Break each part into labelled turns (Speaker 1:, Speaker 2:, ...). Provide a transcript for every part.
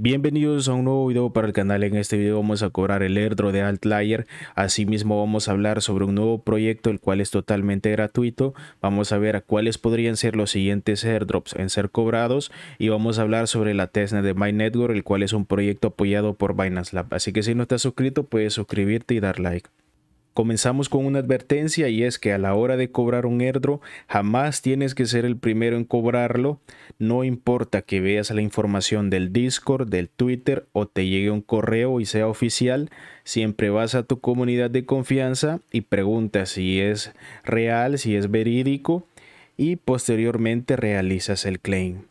Speaker 1: Bienvenidos a un nuevo video para el canal, en este video vamos a cobrar el airdrop de Altlayer, asimismo vamos a hablar sobre un nuevo proyecto el cual es totalmente gratuito, vamos a ver a cuáles podrían ser los siguientes airdrops en ser cobrados y vamos a hablar sobre la Tesla de My Network el cual es un proyecto apoyado por Binance Lab, así que si no estás suscrito puedes suscribirte y dar like. Comenzamos con una advertencia y es que a la hora de cobrar un airdrop jamás tienes que ser el primero en cobrarlo, no importa que veas la información del Discord, del Twitter o te llegue un correo y sea oficial, siempre vas a tu comunidad de confianza y preguntas si es real, si es verídico y posteriormente realizas el claim.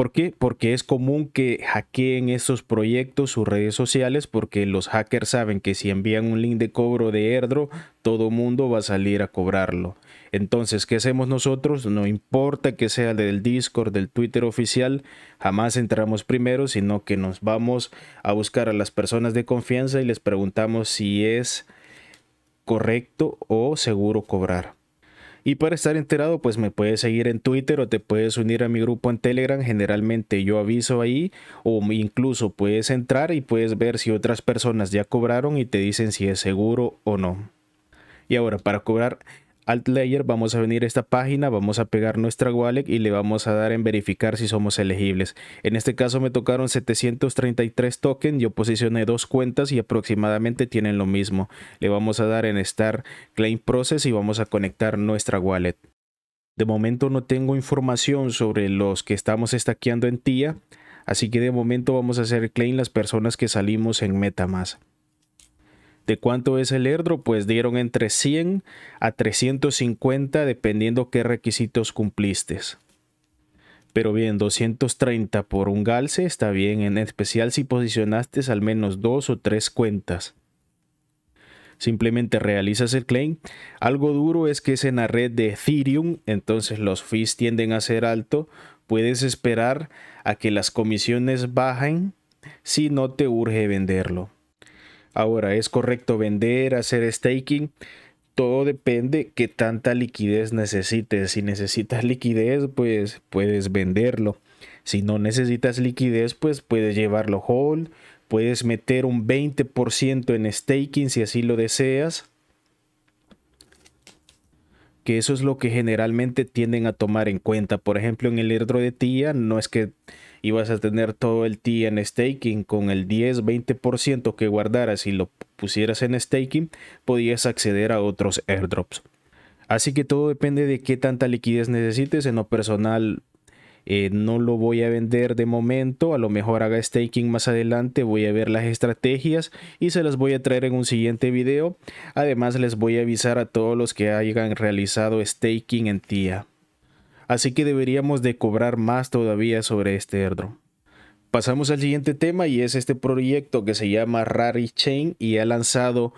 Speaker 1: ¿Por qué? Porque es común que hackeen estos proyectos, sus redes sociales, porque los hackers saben que si envían un link de cobro de airdrop, todo mundo va a salir a cobrarlo. Entonces, ¿qué hacemos nosotros? No importa que sea del Discord, del Twitter oficial, jamás entramos primero, sino que nos vamos a buscar a las personas de confianza y les preguntamos si es correcto o seguro cobrar. Y para estar enterado, pues me puedes seguir en Twitter o te puedes unir a mi grupo en Telegram. Generalmente yo aviso ahí o incluso puedes entrar y puedes ver si otras personas ya cobraron y te dicen si es seguro o no. Y ahora, para cobrar alt layer, vamos a venir a esta página, vamos a pegar nuestra wallet y le vamos a dar en verificar si somos elegibles. En este caso me tocaron 733 tokens, yo posicioné dos cuentas y aproximadamente tienen lo mismo. Le vamos a dar en Start Claim Process y vamos a conectar nuestra wallet. De momento no tengo información sobre los que estamos estaqueando en TIA, así que de momento vamos a hacer claim las personas que salimos en MetaMask. ¿De cuánto es el airdrop? Pues dieron entre 100 a 350 dependiendo qué requisitos cumpliste. Pero bien, 230 por un galce está bien, en especial si posicionaste al menos dos o tres cuentas. Simplemente realizas el claim. Algo duro es que es en la red de Ethereum, entonces los fees tienden a ser alto. Puedes esperar a que las comisiones bajen si no te urge venderlo. Ahora, ¿es correcto vender, hacer staking? Todo depende qué tanta liquidez necesites. Si necesitas liquidez, pues puedes venderlo. Si no necesitas liquidez, pues puedes llevarlo whole. Puedes meter un 20% en staking si así lo deseas. Que eso es lo que generalmente tienden a tomar en cuenta. Por ejemplo, en el airdrop de tía no es que y vas a tener todo el en staking con el 10-20% que guardaras y lo pusieras en staking, podías acceder a otros airdrops. Así que todo depende de qué tanta liquidez necesites. En lo personal, eh, no lo voy a vender de momento, a lo mejor haga staking más adelante, voy a ver las estrategias y se las voy a traer en un siguiente video. Además les voy a avisar a todos los que hayan realizado staking en TIA así que deberíamos de cobrar más todavía sobre este airdrop. Pasamos al siguiente tema y es este proyecto que se llama Rari Chain y ha lanzado,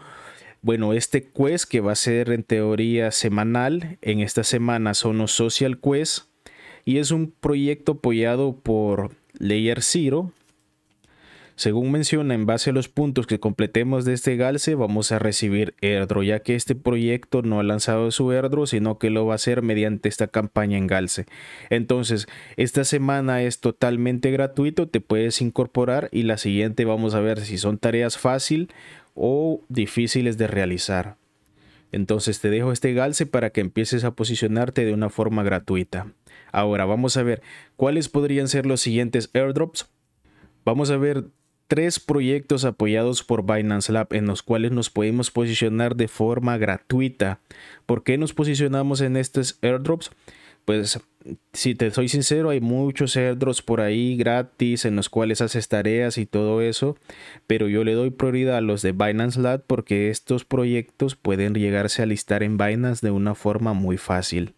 Speaker 1: bueno, este quest que va a ser en teoría semanal. En esta semana son los Social Quest y es un proyecto apoyado por Layer Zero, según menciona, en base a los puntos que completemos de este galce, vamos a recibir airdrop, ya que este proyecto no ha lanzado su airdrop, sino que lo va a hacer mediante esta campaña en galce. Entonces, esta semana es totalmente gratuito, te puedes incorporar y la siguiente vamos a ver si son tareas fácil o difíciles de realizar. Entonces te dejo este galce para que empieces a posicionarte de una forma gratuita. Ahora vamos a ver cuáles podrían ser los siguientes airdrops. Vamos a ver tres proyectos apoyados por Binance Lab en los cuales nos podemos posicionar de forma gratuita. ¿Por qué nos posicionamos en estos airdrops? Pues si te soy sincero, hay muchos airdrops por ahí gratis en los cuales haces tareas y todo eso, pero yo le doy prioridad a los de Binance Lab porque estos proyectos pueden llegarse a listar en Binance de una forma muy fácil.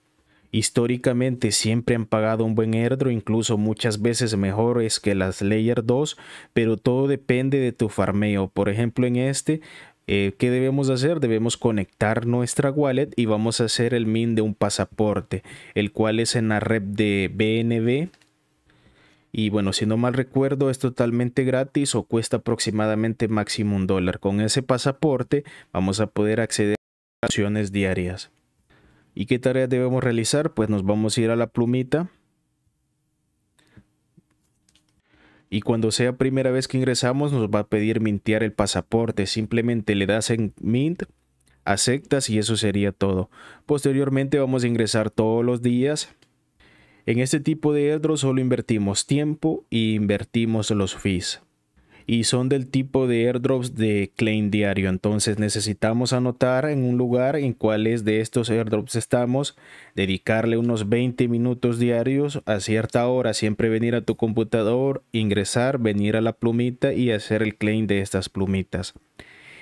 Speaker 1: Históricamente siempre han pagado un buen airdrop, incluso muchas veces mejores que las Layer 2, pero todo depende de tu farmeo. Por ejemplo, en este eh, ¿Qué debemos hacer? Debemos conectar nuestra wallet y vamos a hacer el min de un pasaporte, el cual es en la red de BNB. Y bueno, si no mal recuerdo, es totalmente gratis o cuesta aproximadamente máximo un dólar. Con ese pasaporte vamos a poder acceder a acciones diarias. ¿Y qué tarea debemos realizar? Pues nos vamos a ir a la plumita. Y cuando sea primera vez que ingresamos nos va a pedir mintear el pasaporte. Simplemente le das en mint, aceptas y eso sería todo. Posteriormente vamos a ingresar todos los días. En este tipo de edro solo invertimos tiempo y invertimos los fees y son del tipo de airdrops de claim diario. Entonces necesitamos anotar en un lugar en cuáles de estos airdrops estamos, dedicarle unos 20 minutos diarios a cierta hora, siempre venir a tu computador, ingresar, venir a la plumita y hacer el claim de estas plumitas.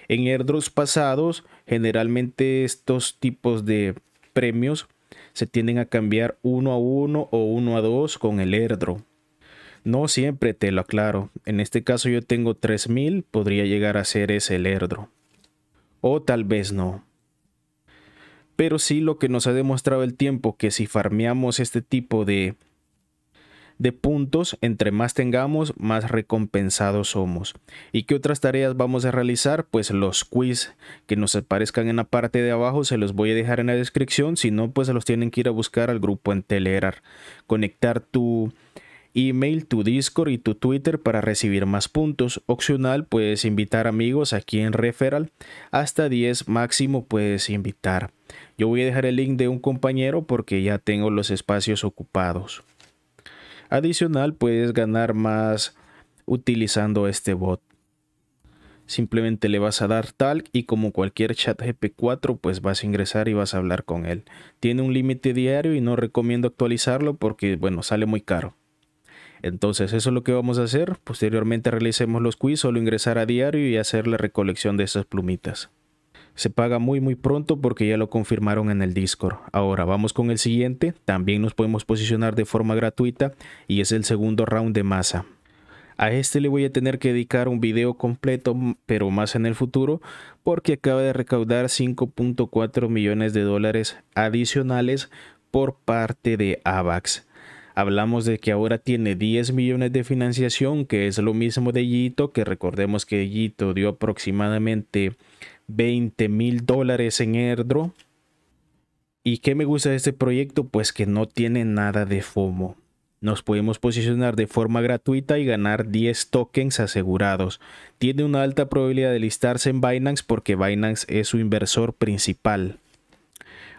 Speaker 1: En airdrops pasados, generalmente estos tipos de premios se tienden a cambiar uno a uno o uno a dos con el airdrop. No siempre, te lo aclaro. En este caso yo tengo 3000, podría llegar a ser ese el erdro O tal vez no. Pero sí lo que nos ha demostrado el tiempo, que si farmeamos este tipo de, de puntos, entre más tengamos, más recompensados somos. ¿Y qué otras tareas vamos a realizar? Pues los quiz que nos aparezcan en la parte de abajo, se los voy a dejar en la descripción, si no, pues los tienen que ir a buscar al grupo en Telerar. Conectar tu email, tu Discord y tu Twitter para recibir más puntos. Opcional, puedes invitar amigos aquí en Referral. Hasta 10 máximo puedes invitar. Yo voy a dejar el link de un compañero porque ya tengo los espacios ocupados. Adicional, puedes ganar más utilizando este bot. Simplemente le vas a dar tal y como cualquier chat GP4 pues vas a ingresar y vas a hablar con él. Tiene un límite diario y no recomiendo actualizarlo porque bueno sale muy caro. Entonces eso es lo que vamos a hacer. Posteriormente realicemos los quiz, solo ingresar a diario y hacer la recolección de esas plumitas. Se paga muy muy pronto porque ya lo confirmaron en el Discord. Ahora vamos con el siguiente, también nos podemos posicionar de forma gratuita y es el segundo round de masa. A este le voy a tener que dedicar un video completo, pero más en el futuro, porque acaba de recaudar 5.4 millones de dólares adicionales por parte de AVAX. Hablamos de que ahora tiene 10 millones de financiación, que es lo mismo de Yito, que recordemos que Yito dio aproximadamente 20 mil dólares en Erdro. ¿Y qué me gusta de este proyecto? Pues que no tiene nada de FOMO. Nos podemos posicionar de forma gratuita y ganar 10 tokens asegurados. Tiene una alta probabilidad de listarse en Binance porque Binance es su inversor principal.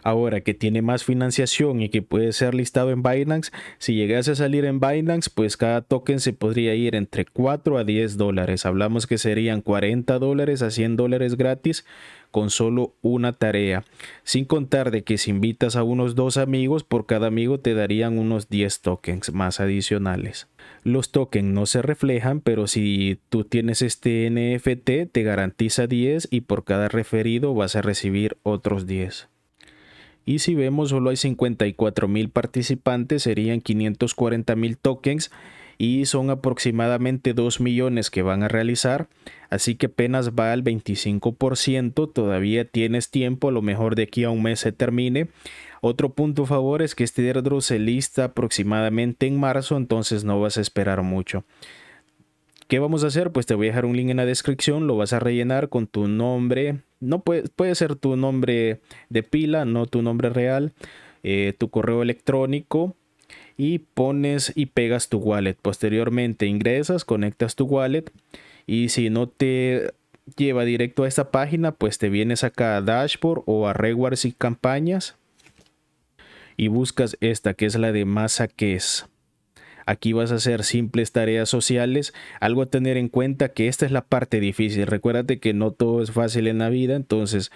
Speaker 1: Ahora que tiene más financiación y que puede ser listado en Binance, si llegase a salir en Binance, pues cada token se podría ir entre 4 a 10 dólares. Hablamos que serían 40 dólares a 100 dólares gratis con solo una tarea. Sin contar de que si invitas a unos dos amigos, por cada amigo te darían unos 10 tokens más adicionales. Los tokens no se reflejan, pero si tú tienes este NFT, te garantiza 10 y por cada referido vas a recibir otros 10. Y si vemos, solo hay 54 mil participantes, serían 540 mil tokens y son aproximadamente 2 millones que van a realizar, así que apenas va al 25%, todavía tienes tiempo, a lo mejor de aquí a un mes se termine. Otro punto favor es que este se lista aproximadamente en marzo, entonces no vas a esperar mucho. ¿Qué vamos a hacer? Pues te voy a dejar un link en la descripción, lo vas a rellenar con tu nombre. No puede, ser tu nombre de pila, no tu nombre real, eh, tu correo electrónico y pones y pegas tu wallet. Posteriormente ingresas, conectas tu wallet y si no te lleva directo a esta página, pues te vienes acá a Dashboard o a Rewards y Campañas y buscas esta que es la de Masa que es. Aquí vas a hacer simples tareas sociales. Algo a tener en cuenta que esta es la parte difícil. Recuérdate que no todo es fácil en la vida, entonces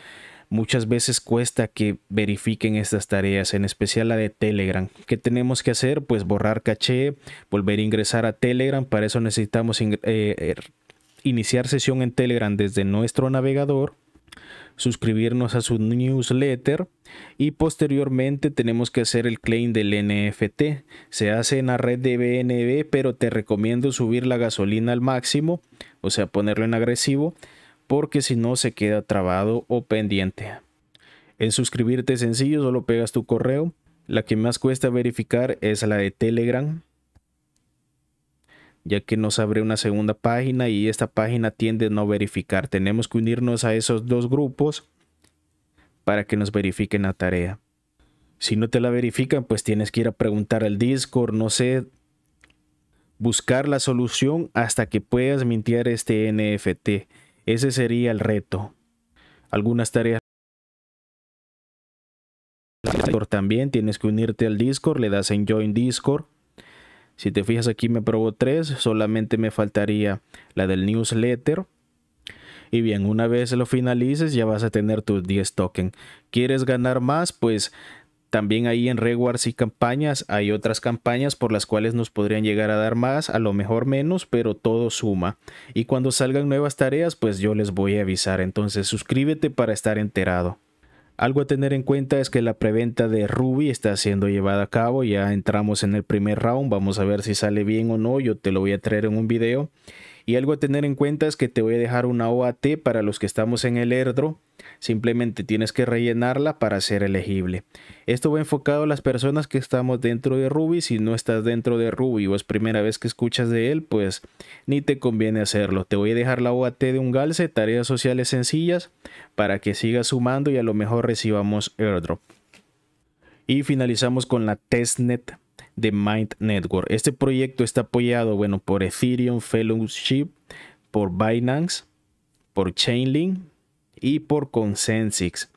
Speaker 1: muchas veces cuesta que verifiquen estas tareas, en especial la de Telegram. ¿Qué tenemos que hacer? Pues borrar caché, volver a ingresar a Telegram. Para eso necesitamos eh, er, iniciar sesión en Telegram desde nuestro navegador suscribirnos a su newsletter y posteriormente tenemos que hacer el claim del NFT. Se hace en la red de BNB, pero te recomiendo subir la gasolina al máximo, o sea, ponerlo en agresivo, porque si no se queda trabado o pendiente. En suscribirte sencillo, solo pegas tu correo. La que más cuesta verificar es la de Telegram ya que nos abre una segunda página y esta página tiende a no verificar. Tenemos que unirnos a esos dos grupos para que nos verifiquen la tarea. Si no te la verifican, pues tienes que ir a preguntar al Discord, no sé, buscar la solución hasta que puedas mintear este NFT. Ese sería el reto. Algunas tareas también tienes que unirte al Discord, le das en Join Discord si te fijas aquí me probó tres, solamente me faltaría la del newsletter. Y bien, una vez lo finalices ya vas a tener tus 10 tokens. ¿Quieres ganar más? Pues también ahí en rewards y campañas hay otras campañas por las cuales nos podrían llegar a dar más, a lo mejor menos, pero todo suma. Y cuando salgan nuevas tareas, pues yo les voy a avisar. Entonces suscríbete para estar enterado. Algo a tener en cuenta es que la preventa de Ruby está siendo llevada a cabo. Ya entramos en el primer round. Vamos a ver si sale bien o no. Yo te lo voy a traer en un video. Y algo a tener en cuenta es que te voy a dejar una OAT para los que estamos en el ERDRO. Simplemente tienes que rellenarla para ser elegible. Esto va enfocado a las personas que estamos dentro de Ruby. Si no estás dentro de Ruby o es primera vez que escuchas de él, pues ni te conviene hacerlo. Te voy a dejar la OAT de un galce, tareas sociales sencillas, para que sigas sumando y a lo mejor recibamos airdrop. Y finalizamos con la testnet de Mind Network. Este proyecto está apoyado, bueno, por Ethereum Fellowship, por Binance, por Chainlink y por Consensix.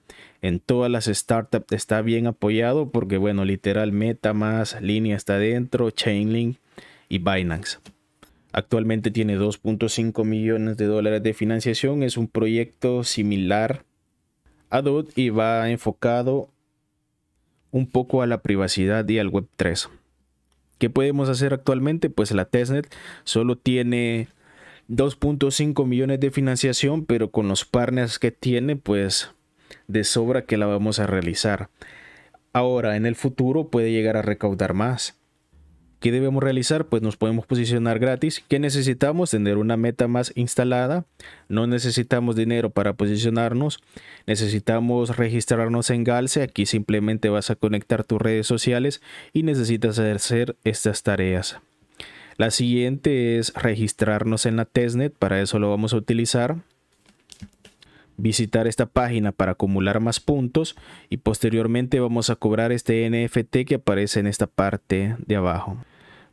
Speaker 1: En todas las startups está bien apoyado porque, bueno, literal más Línea está dentro, Chainlink y Binance. Actualmente tiene 2.5 millones de dólares de financiación. Es un proyecto similar a DOT y va enfocado un poco a la privacidad y al Web3. ¿Qué podemos hacer actualmente? Pues la TESNET solo tiene 2.5 millones de financiación, pero con los partners que tiene, pues de sobra que la vamos a realizar. Ahora, en el futuro puede llegar a recaudar más. ¿Qué debemos realizar? Pues nos podemos posicionar gratis. ¿Qué necesitamos? Tener una meta más instalada. No necesitamos dinero para posicionarnos. Necesitamos registrarnos en Galse. Aquí simplemente vas a conectar tus redes sociales y necesitas hacer estas tareas. La siguiente es registrarnos en la testnet. Para eso lo vamos a utilizar visitar esta página para acumular más puntos y posteriormente vamos a cobrar este NFT que aparece en esta parte de abajo.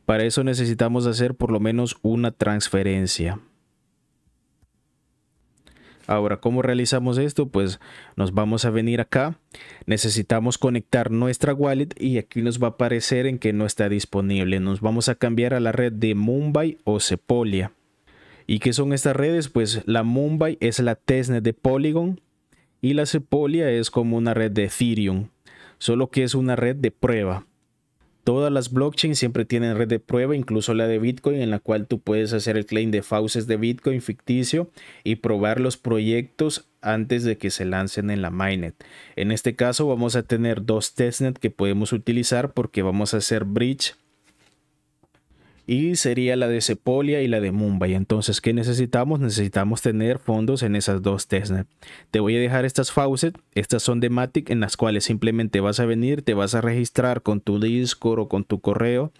Speaker 1: Para eso necesitamos hacer por lo menos una transferencia. Ahora, ¿cómo realizamos esto? Pues nos vamos a venir acá. Necesitamos conectar nuestra wallet y aquí nos va a aparecer en que no está disponible. Nos vamos a cambiar a la red de Mumbai o Sepolia. ¿Y qué son estas redes? Pues la Mumbai es la testnet de Polygon y la Sepolia es como una red de Ethereum, solo que es una red de prueba. Todas las blockchains siempre tienen red de prueba, incluso la de Bitcoin, en la cual tú puedes hacer el claim de fauces de Bitcoin ficticio y probar los proyectos antes de que se lancen en la mainnet. En este caso vamos a tener dos testnet que podemos utilizar porque vamos a hacer bridge y sería la de Cepolia y la de Mumbai. Entonces, ¿qué necesitamos? Necesitamos tener fondos en esas dos testnet. Te voy a dejar estas faucet, estas son de Matic en las cuales simplemente vas a venir, te vas a registrar con tu Discord o con tu correo,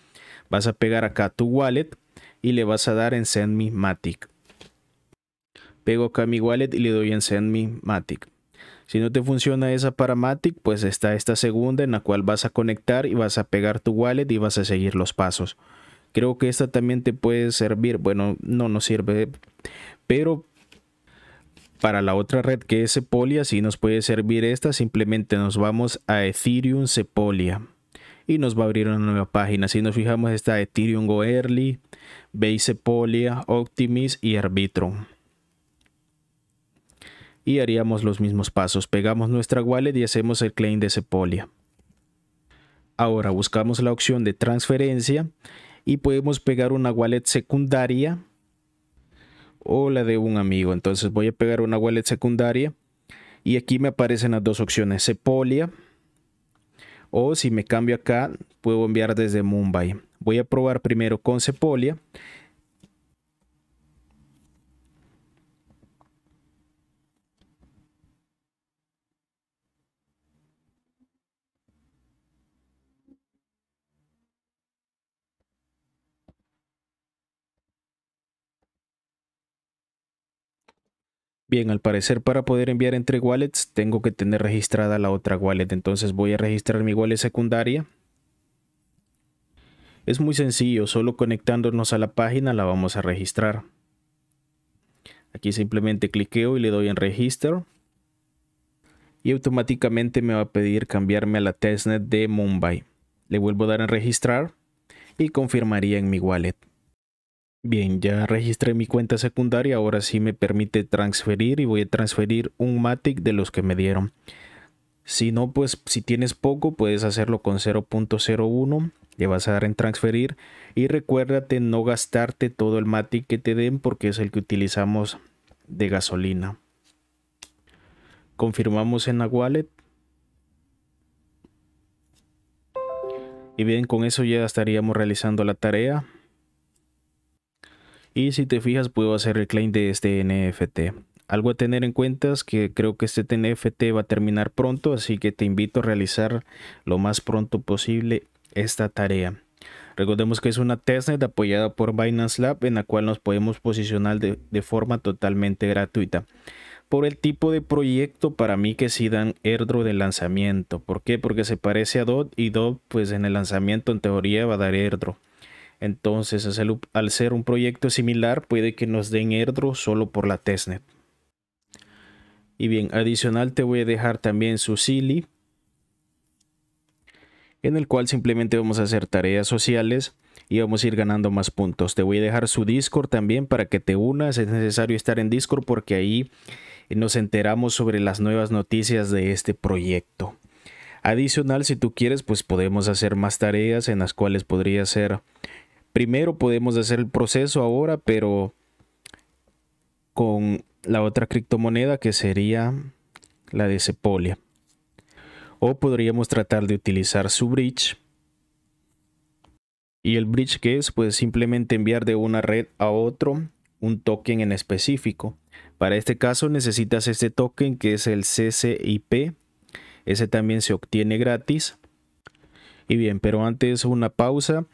Speaker 1: vas a pegar acá tu wallet y le vas a dar en Send Me Matic. Pego acá mi wallet y le doy en Send Me Matic. Si no te funciona esa para Matic, pues está esta segunda en la cual vas a conectar y vas a pegar tu wallet y vas a seguir los pasos. Creo que esta también te puede servir. Bueno, no nos sirve. Pero para la otra red que es Sepolia, si nos puede servir esta, simplemente nos vamos a Ethereum Sepolia. Y nos va a abrir una nueva página. Si nos fijamos está Ethereum Go Early, Base Sepolia, Optimis y Arbitrum. Y haríamos los mismos pasos. Pegamos nuestra wallet y hacemos el claim de Sepolia. Ahora buscamos la opción de transferencia y podemos pegar una wallet secundaria o la de un amigo. Entonces voy a pegar una wallet secundaria y aquí me aparecen las dos opciones, Sepolia o si me cambio acá, puedo enviar desde Mumbai. Voy a probar primero con Sepolia Bien, al parecer para poder enviar entre wallets tengo que tener registrada la otra wallet. Entonces voy a registrar mi wallet secundaria. Es muy sencillo, solo conectándonos a la página la vamos a registrar. Aquí simplemente cliqueo y le doy en Register. Y automáticamente me va a pedir cambiarme a la testnet de Mumbai. Le vuelvo a dar en Registrar y confirmaría en mi wallet. Bien, ya registré mi cuenta secundaria, ahora sí me permite transferir y voy a transferir un Matic de los que me dieron. Si no, pues si tienes poco, puedes hacerlo con 0.01, le vas a dar en transferir y recuérdate no gastarte todo el Matic que te den porque es el que utilizamos de gasolina. Confirmamos en la wallet. Y bien, con eso ya estaríamos realizando la tarea. Y si te fijas, puedo hacer el claim de este NFT. Algo a tener en cuenta es que creo que este NFT va a terminar pronto, así que te invito a realizar lo más pronto posible esta tarea. Recordemos que es una testnet apoyada por Binance Lab en la cual nos podemos posicionar de, forma totalmente gratuita. Por el tipo de proyecto, para mí que sí dan airdrop de lanzamiento. ¿Por qué? Porque se parece a DOT y DOT pues en el lanzamiento en teoría va a dar airdrop. Entonces, al ser un proyecto similar, puede que nos den Erdro solo por la testnet. Y bien, adicional te voy a dejar también su Silly, en el cual simplemente vamos a hacer tareas sociales y vamos a ir ganando más puntos. Te voy a dejar su Discord también para que te unas. Es necesario estar en Discord porque ahí nos enteramos sobre las nuevas noticias de este proyecto. Adicional, si tú quieres, pues podemos hacer más tareas en las cuales podría ser primero podemos hacer el proceso ahora, pero con la otra criptomoneda que sería la de Sepolia. O podríamos tratar de utilizar su bridge. ¿Y el bridge que es? Pues simplemente enviar de una red a otro un token en específico. Para este caso necesitas este token que es el CCIP. Ese también se obtiene gratis. Y bien, pero antes una pausa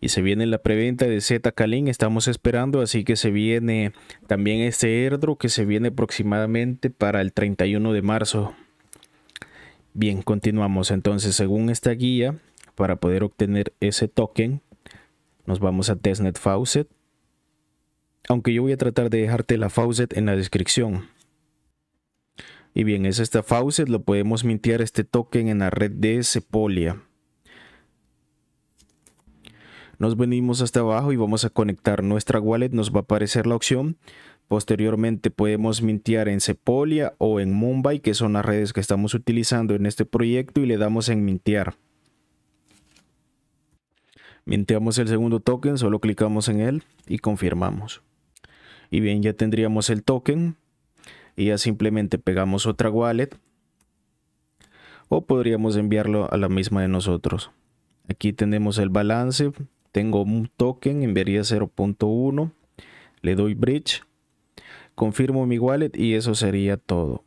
Speaker 1: y se viene la preventa de Z estamos esperando, así que se viene también este airdrop que se viene aproximadamente para el 31 de marzo. Bien, continuamos. Entonces, según esta guía, para poder obtener ese token, nos vamos a testnet faucet. Aunque yo voy a tratar de dejarte la faucet en la descripción. Y bien, es esta faucet, lo podemos mintear este token en la red de Sepolia. Nos venimos hasta abajo y vamos a conectar nuestra wallet. Nos va a aparecer la opción. Posteriormente podemos mintear en Sepolia o en Mumbai, que son las redes que estamos utilizando en este proyecto, y le damos en mintear. Minteamos el segundo token, solo clicamos en él y confirmamos. Y bien, ya tendríamos el token. Y ya simplemente pegamos otra wallet. O podríamos enviarlo a la misma de nosotros. Aquí tenemos el balance, tengo un token, en vería 0.1. Le doy bridge. Confirmo mi wallet y eso sería todo.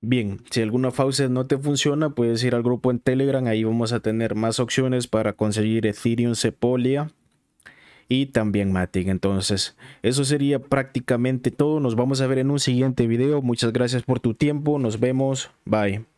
Speaker 1: Bien, si alguna faucet no te funciona, puedes ir al grupo en Telegram. Ahí vamos a tener más opciones para conseguir Ethereum Sepolia y también Matic. Entonces, eso sería prácticamente todo. Nos vamos a ver en un siguiente video. Muchas gracias por tu tiempo. Nos vemos. Bye.